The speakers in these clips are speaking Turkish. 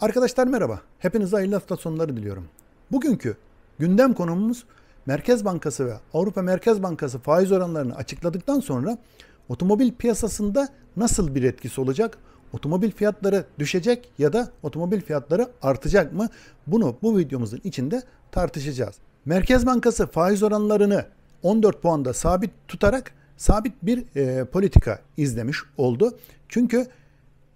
Arkadaşlar merhaba. Hepinize hayırlı hafta sonları diliyorum. Bugünkü gündem konumuz Merkez Bankası ve Avrupa Merkez Bankası faiz oranlarını açıkladıktan sonra otomobil piyasasında nasıl bir etkisi olacak? Otomobil fiyatları düşecek ya da otomobil fiyatları artacak mı? Bunu bu videomuzun içinde tartışacağız. Merkez Bankası faiz oranlarını 14 puanda sabit tutarak sabit bir e, politika izlemiş oldu. Çünkü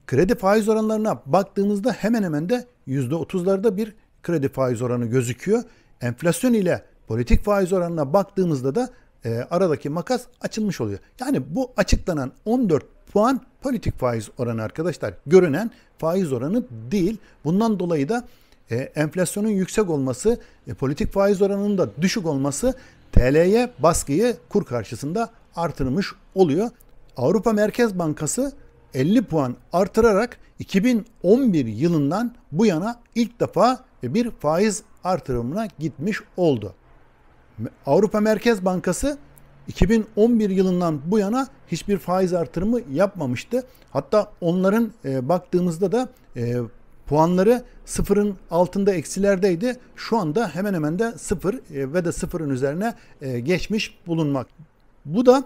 Kredi faiz oranlarına baktığımızda hemen hemen de %30'larda bir kredi faiz oranı gözüküyor. Enflasyon ile politik faiz oranına baktığımızda da e, aradaki makas açılmış oluyor. Yani bu açıklanan 14 puan politik faiz oranı arkadaşlar. Görünen faiz oranı değil. Bundan dolayı da e, enflasyonun yüksek olması, e, politik faiz oranının da düşük olması TL'ye baskıyı kur karşısında artırmış oluyor. Avrupa Merkez Bankası 50 puan artırarak 2011 yılından bu yana ilk defa bir faiz artırımına gitmiş oldu. Avrupa Merkez Bankası 2011 yılından bu yana hiçbir faiz artırımı yapmamıştı. Hatta onların e, baktığımızda da e, puanları sıfırın altında eksilerdeydi. Şu anda hemen hemen de sıfır e, ve de sıfırın üzerine e, geçmiş bulunmak. Bu da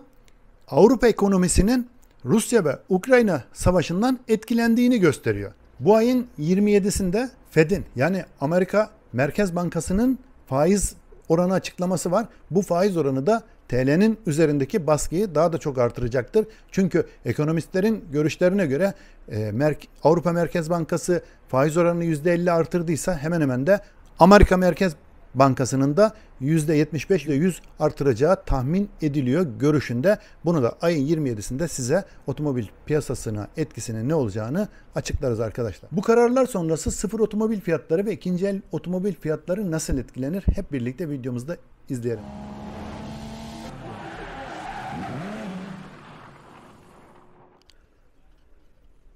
Avrupa ekonomisinin Rusya ve Ukrayna savaşından etkilendiğini gösteriyor. Bu ayın 27'sinde Fed'in yani Amerika Merkez Bankası'nın faiz oranı açıklaması var. Bu faiz oranı da TL'nin üzerindeki baskıyı daha da çok artıracaktır. Çünkü ekonomistlerin görüşlerine göre e, Merk Avrupa Merkez Bankası faiz oranını %50 artırdıysa hemen hemen de Amerika Merkez Bankası'nın da %75 ile 100 artıracağı tahmin ediliyor görüşünde. Bunu da ayın 27'sinde size otomobil piyasasına etkisinin ne olacağını açıklarız arkadaşlar. Bu kararlar sonrası sıfır otomobil fiyatları ve ikinci el otomobil fiyatları nasıl etkilenir hep birlikte videomuzda izleyelim.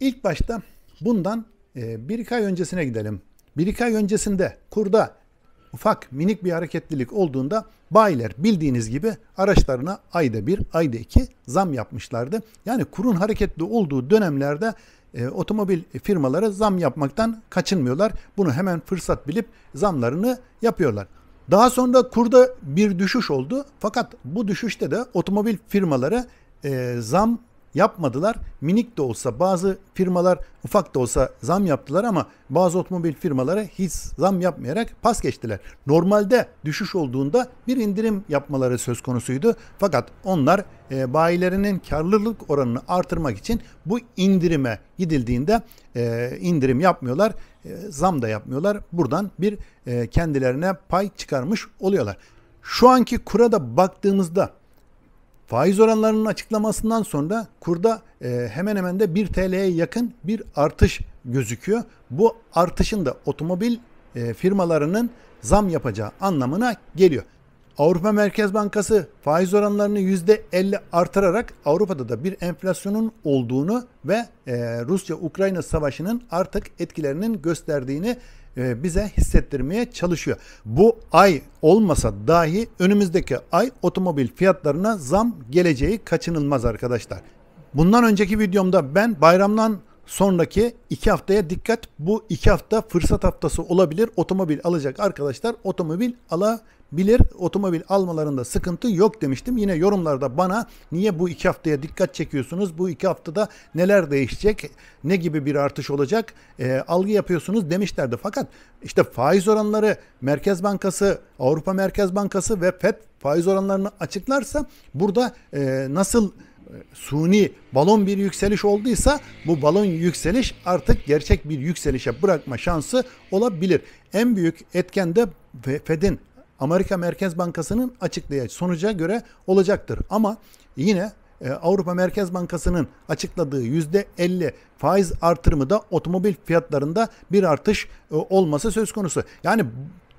İlk başta bundan e, bir iki ay öncesine gidelim. Bir iki ay öncesinde kurda ufak minik bir hareketlilik olduğunda bayiler bildiğiniz gibi araçlarına ayda bir, ayda iki zam yapmışlardı. Yani kurun hareketli olduğu dönemlerde e, otomobil firmaları zam yapmaktan kaçınmıyorlar. Bunu hemen fırsat bilip zamlarını yapıyorlar. Daha sonra kurda bir düşüş oldu. Fakat bu düşüşte de otomobil firmaları e, zam yapmadılar. Minik de olsa bazı firmalar ufak da olsa zam yaptılar ama bazı otomobil firmalara hiç zam yapmayarak pas geçtiler. Normalde düşüş olduğunda bir indirim yapmaları söz konusuydu. Fakat onlar e, bayilerinin karlılık oranını artırmak için bu indirime gidildiğinde e, indirim yapmıyorlar, e, zam da yapmıyorlar. Buradan bir e, kendilerine pay çıkarmış oluyorlar. Şu anki kura da baktığımızda Faiz oranlarının açıklamasından sonra kurda e, hemen hemen de 1 TL'ye yakın bir artış gözüküyor. Bu artışın da otomobil e, firmalarının zam yapacağı anlamına geliyor. Avrupa Merkez Bankası faiz oranlarını %50 artırarak Avrupa'da da bir enflasyonun olduğunu ve e, Rusya-Ukrayna savaşının artık etkilerinin gösterdiğini e, bize hissettirmeye çalışıyor. Bu ay olmasa dahi önümüzdeki ay otomobil fiyatlarına zam geleceği kaçınılmaz arkadaşlar. Bundan önceki videomda ben bayramdan sonraki iki haftaya dikkat. Bu iki hafta fırsat haftası olabilir. Otomobil alacak arkadaşlar otomobil alabilir bilir otomobil almalarında sıkıntı yok demiştim. Yine yorumlarda bana niye bu iki haftaya dikkat çekiyorsunuz? Bu iki haftada neler değişecek? Ne gibi bir artış olacak? E, algı yapıyorsunuz demişlerdi. Fakat işte faiz oranları Merkez Bankası, Avrupa Merkez Bankası ve FED faiz oranlarını açıklarsa burada e, nasıl e, suni balon bir yükseliş olduysa bu balon yükseliş artık gerçek bir yükselişe bırakma şansı olabilir. En büyük etken de FED'in Amerika Merkez Bankası'nın açıklayacağı sonuca göre olacaktır. Ama yine e, Avrupa Merkez Bankası'nın açıkladığı %50 faiz artırımı da otomobil fiyatlarında bir artış e, olması söz konusu. Yani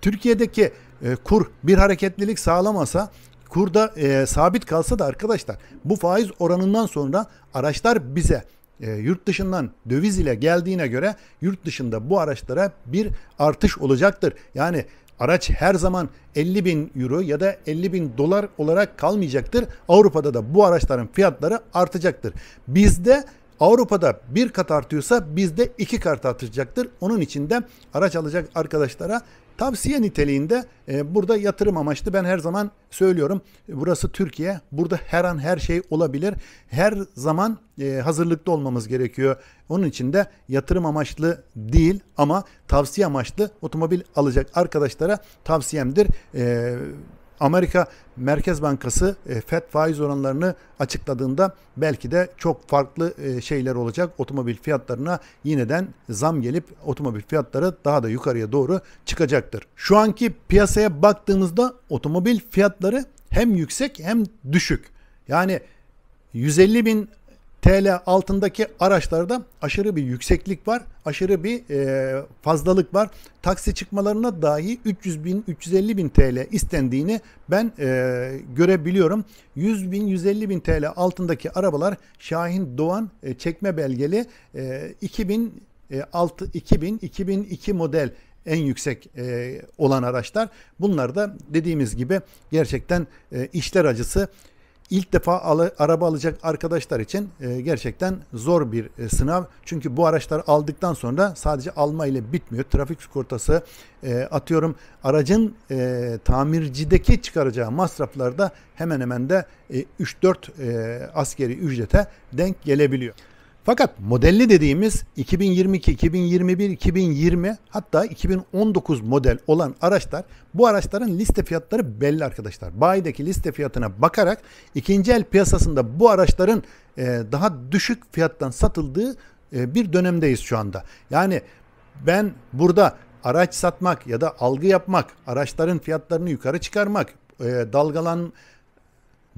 Türkiye'deki e, kur bir hareketlilik sağlamasa kurda e, sabit kalsa da arkadaşlar bu faiz oranından sonra araçlar bize e, yurt dışından döviz ile geldiğine göre yurt dışında bu araçlara bir artış olacaktır. Yani Araç her zaman 50 bin euro ya da 50 bin dolar olarak kalmayacaktır. Avrupa'da da bu araçların fiyatları artacaktır. Bizde Avrupa'da bir kat artıyorsa bizde iki kat artacaktır. Onun için de araç alacak arkadaşlara tavsiye niteliğinde e, burada yatırım amaçlı ben her zaman söylüyorum. Burası Türkiye. Burada her an her şey olabilir. Her zaman e, hazırlıklı olmamız gerekiyor. Onun için de yatırım amaçlı değil ama tavsiye amaçlı otomobil alacak arkadaşlara tavsiyemdir. E, Amerika Merkez Bankası e, FED faiz oranlarını açıkladığında belki de çok farklı e, şeyler olacak. Otomobil fiyatlarına yineden zam gelip otomobil fiyatları daha da yukarıya doğru çıkacaktır. Şu anki piyasaya baktığımızda otomobil fiyatları hem yüksek hem düşük. Yani 150 bin TL altındaki araçlarda aşırı bir yükseklik var. Aşırı bir e, fazlalık var. Taksi çıkmalarına dahi 300 bin 350 bin TL istendiğini ben e, görebiliyorum. 100 bin 150 bin TL altındaki arabalar Şahin Doğan e, çekme belgeli e, 2000 e, 6 2000 2002 model en yüksek e, olan araçlar. Bunlar da dediğimiz gibi gerçekten e, işler acısı ilk defa ala, araba alacak arkadaşlar için e, gerçekten zor bir e, sınav. Çünkü bu araçları aldıktan sonra sadece alma ile bitmiyor. Trafik sigortası e, atıyorum aracın e, tamircideki çıkaracağı da hemen hemen de e, 3-4 e, askeri ücrete denk gelebiliyor. Fakat modelli dediğimiz 2022, 2021, 2020 hatta 2019 model olan araçlar bu araçların liste fiyatları belli arkadaşlar. Bayideki liste fiyatına bakarak ikinci el piyasasında bu araçların e, daha düşük fiyattan satıldığı e, bir dönemdeyiz şu anda. Yani ben burada araç satmak ya da algı yapmak, araçların fiyatlarını yukarı çıkarmak, e, dalgalan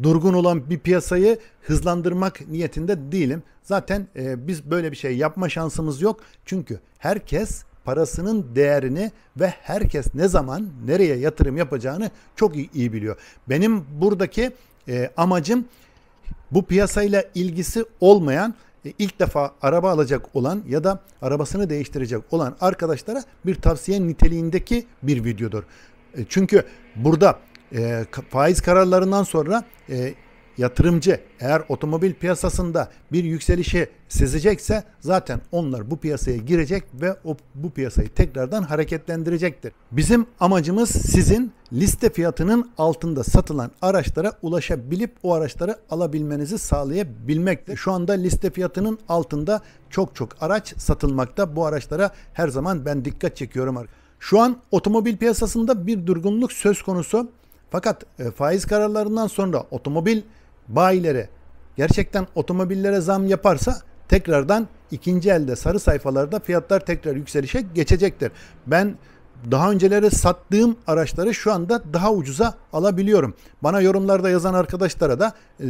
durgun olan bir piyasayı hızlandırmak niyetinde değilim. Zaten e, biz böyle bir şey yapma şansımız yok. Çünkü herkes parasının değerini ve herkes ne zaman nereye yatırım yapacağını çok iyi, iyi biliyor. Benim buradaki e, amacım bu piyasayla ilgisi olmayan e, ilk defa araba alacak olan ya da arabasını değiştirecek olan arkadaşlara bir tavsiye niteliğindeki bir videodur. E, çünkü burada e, faiz kararlarından sonra e, yatırımcı eğer otomobil piyasasında bir yükselişi sezecekse zaten onlar bu piyasaya girecek ve o, bu piyasayı tekrardan hareketlendirecektir. Bizim amacımız sizin liste fiyatının altında satılan araçlara ulaşabilip o araçları alabilmenizi sağlayabilmektir. Şu anda liste fiyatının altında çok çok araç satılmakta. Bu araçlara her zaman ben dikkat çekiyorum. Şu an otomobil piyasasında bir durgunluk söz konusu. Fakat e, faiz kararlarından sonra otomobil bayilere gerçekten otomobillere zam yaparsa tekrardan ikinci elde sarı sayfalarda fiyatlar tekrar yükselişe geçecektir. Ben daha önceleri sattığım araçları şu anda daha ucuza alabiliyorum. Bana yorumlarda yazan arkadaşlara da e,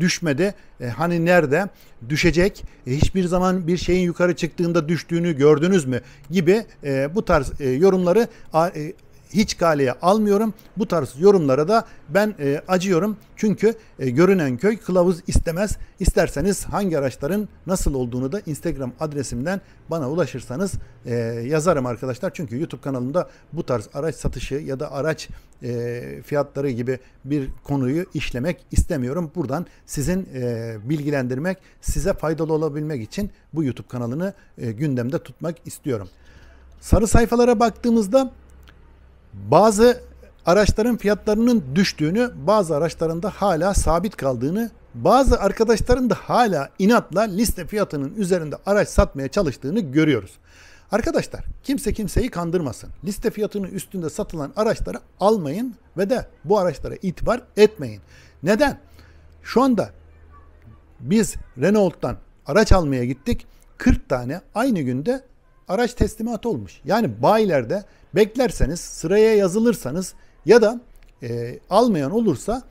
düşmedi. E, hani nerede düşecek? E, hiçbir zaman bir şeyin yukarı çıktığında düştüğünü gördünüz mü? gibi e, bu tarz e, yorumları e, hiç galeye almıyorum. Bu tarz yorumlara da ben e, acıyorum. Çünkü e, görünen köy kılavuz istemez. İsterseniz hangi araçların nasıl olduğunu da Instagram adresimden bana ulaşırsanız e, yazarım arkadaşlar. Çünkü YouTube kanalımda bu tarz araç satışı ya da araç e, fiyatları gibi bir konuyu işlemek istemiyorum. Buradan sizin e, bilgilendirmek, size faydalı olabilmek için bu YouTube kanalını e, gündemde tutmak istiyorum. Sarı sayfalara baktığımızda bazı araçların fiyatlarının düştüğünü, bazı araçların da hala sabit kaldığını, bazı arkadaşların da hala inatla liste fiyatının üzerinde araç satmaya çalıştığını görüyoruz. Arkadaşlar kimse kimseyi kandırmasın. Liste fiyatının üstünde satılan araçları almayın ve de bu araçlara itibar etmeyin. Neden? Şu anda biz Renault'tan araç almaya gittik. 40 tane aynı günde araç teslimatı olmuş. Yani bayilerde beklerseniz, sıraya yazılırsanız ya da e, almayan olursa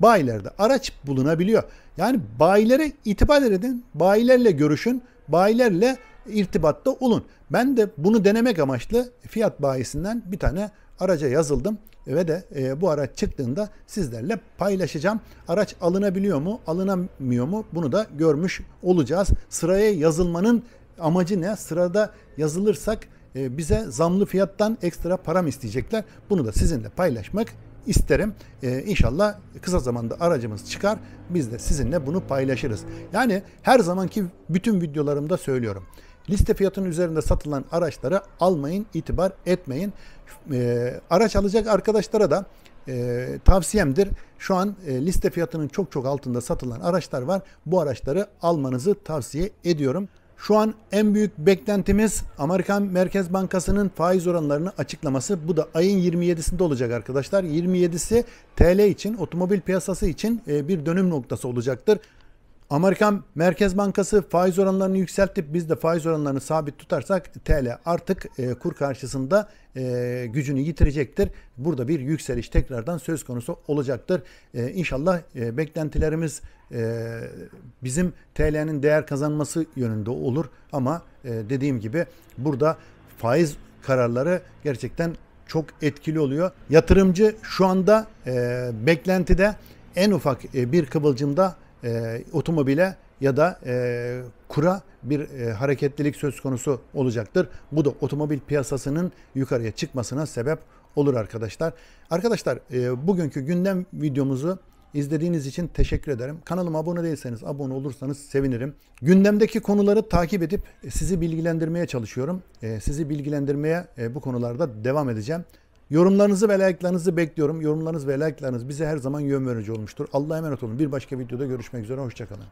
bayilerde araç bulunabiliyor. Yani bayilere itibar edin, bayilerle görüşün, bayilerle irtibatta olun. Ben de bunu denemek amaçlı fiyat bayisinden bir tane araca yazıldım ve de e, bu araç çıktığında sizlerle paylaşacağım. Araç alınabiliyor mu, alınamıyor mu bunu da görmüş olacağız. Sıraya yazılmanın amacı ne? Sırada yazılırsak e, bize zamlı fiyattan ekstra param isteyecekler. Bunu da sizinle paylaşmak isterim. E, inşallah kısa zamanda aracımız çıkar. Biz de sizinle bunu paylaşırız. Yani her zamanki bütün videolarımda söylüyorum. Liste fiyatının üzerinde satılan araçları almayın, itibar etmeyin. E, araç alacak arkadaşlara da tavsiyemdir. Şu an liste fiyatının çok çok altında satılan araçlar var. Bu araçları almanızı tavsiye ediyorum. Şu an en büyük beklentimiz Amerikan Merkez Bankası'nın faiz oranlarını açıklaması. Bu da ayın 27'sinde olacak arkadaşlar. 27'si TL için, otomobil piyasası için e, bir dönüm noktası olacaktır. Amerikan Merkez Bankası faiz oranlarını yükseltip biz de faiz oranlarını sabit tutarsak TL artık e, kur karşısında e, gücünü yitirecektir. Burada bir yükseliş tekrardan söz konusu olacaktır. E, inşallah e, beklentilerimiz e, bizim TL'nin değer kazanması yönünde olur. Ama e, dediğim gibi burada faiz kararları gerçekten çok etkili oluyor. Yatırımcı şu anda e, beklentide en ufak e, bir kıvılcımda e, otomobile ya da e, kura bir e, hareketlilik söz konusu olacaktır. Bu da otomobil piyasasının yukarıya çıkmasına sebep olur arkadaşlar. Arkadaşlar e, bugünkü gündem videomuzu izlediğiniz için teşekkür ederim. Kanalıma abone değilseniz abone olursanız sevinirim. Gündemdeki konuları takip edip sizi bilgilendirmeye çalışıyorum. E, sizi bilgilendirmeye e, bu konularda devam edeceğim. Yorumlarınızı ve like'larınızı bekliyorum. Yorumlarınız ve like'larınız bize her zaman yön verici olmuştur. Allah'a emanet olun. Bir başka videoda görüşmek üzere. Hoşçakalın.